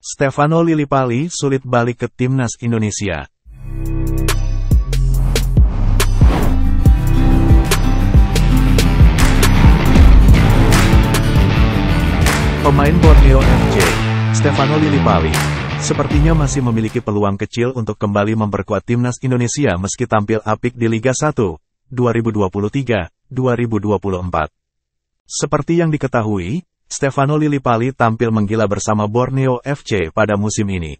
Stefano Lillipali sulit balik ke timnas Indonesia. Pemain Borneo FC, Stefano Lillipali, sepertinya masih memiliki peluang kecil untuk kembali memperkuat timnas Indonesia meski tampil apik di Liga 1, 2023, 2024. Seperti yang diketahui, Stefano Lillipali tampil menggila bersama Borneo FC pada musim ini.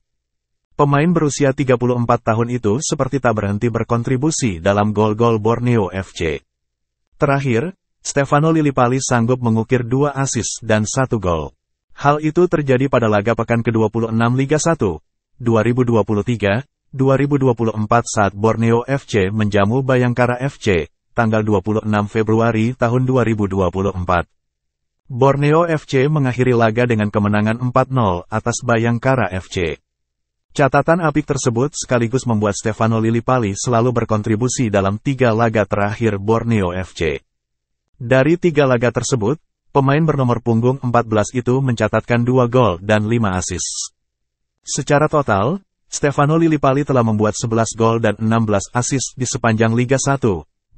Pemain berusia 34 tahun itu seperti tak berhenti berkontribusi dalam gol-gol Borneo FC. Terakhir, Stefano Lillipali sanggup mengukir dua asis dan satu gol. Hal itu terjadi pada laga pekan ke-26 Liga 1, 2023, 2024 saat Borneo FC menjamu Bayangkara FC, tanggal 26 Februari tahun 2024. Borneo FC mengakhiri laga dengan kemenangan 4-0 atas Bayangkara FC. Catatan apik tersebut sekaligus membuat Stefano Lillipali selalu berkontribusi dalam tiga laga terakhir Borneo FC. Dari tiga laga tersebut, pemain bernomor punggung 14 itu mencatatkan dua gol dan lima asis. Secara total, Stefano Lillipali telah membuat 11 gol dan 16 asis di sepanjang Liga 1,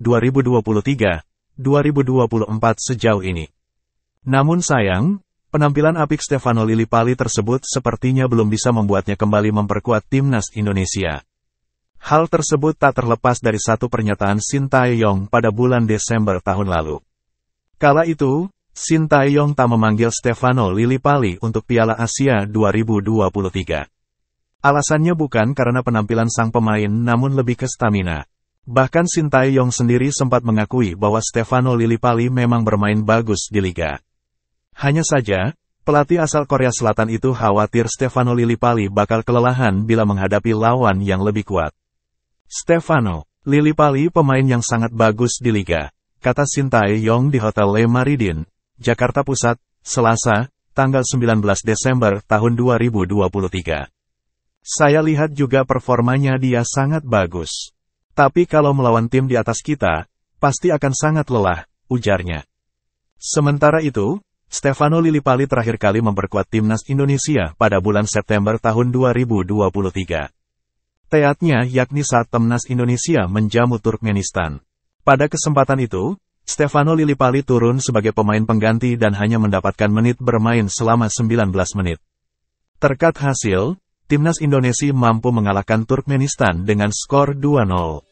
2023, 2024 sejauh ini. Namun sayang, penampilan apik Stefano Lillipali tersebut sepertinya belum bisa membuatnya kembali memperkuat timnas Indonesia. Hal tersebut tak terlepas dari satu pernyataan Tae-yong pada bulan Desember tahun lalu. Kala itu, Tae-yong tak memanggil Stefano Lillipali untuk Piala Asia 2023. Alasannya bukan karena penampilan sang pemain namun lebih ke stamina. Bahkan Tae-yong sendiri sempat mengakui bahwa Stefano Lillipali memang bermain bagus di Liga hanya saja, pelatih asal Korea Selatan itu khawatir Stefano Lillipali bakal kelelahan bila menghadapi lawan yang lebih kuat. Stefano, Lillipali pemain yang sangat bagus di Liga, kata Yong di Hotel Le Maridin, Jakarta Pusat, Selasa, tanggal 19 Desember tahun 2023. Saya lihat juga performanya dia sangat bagus. Tapi kalau melawan tim di atas kita, pasti akan sangat lelah, ujarnya. Sementara itu, Stefano Lillipali terakhir kali memperkuat timnas Indonesia pada bulan September tahun 2023. Teatnya yakni saat timnas Indonesia menjamu Turkmenistan. Pada kesempatan itu, Stefano Lillipali turun sebagai pemain pengganti dan hanya mendapatkan menit bermain selama 19 menit. Terkat hasil, timnas Indonesia mampu mengalahkan Turkmenistan dengan skor 2-0.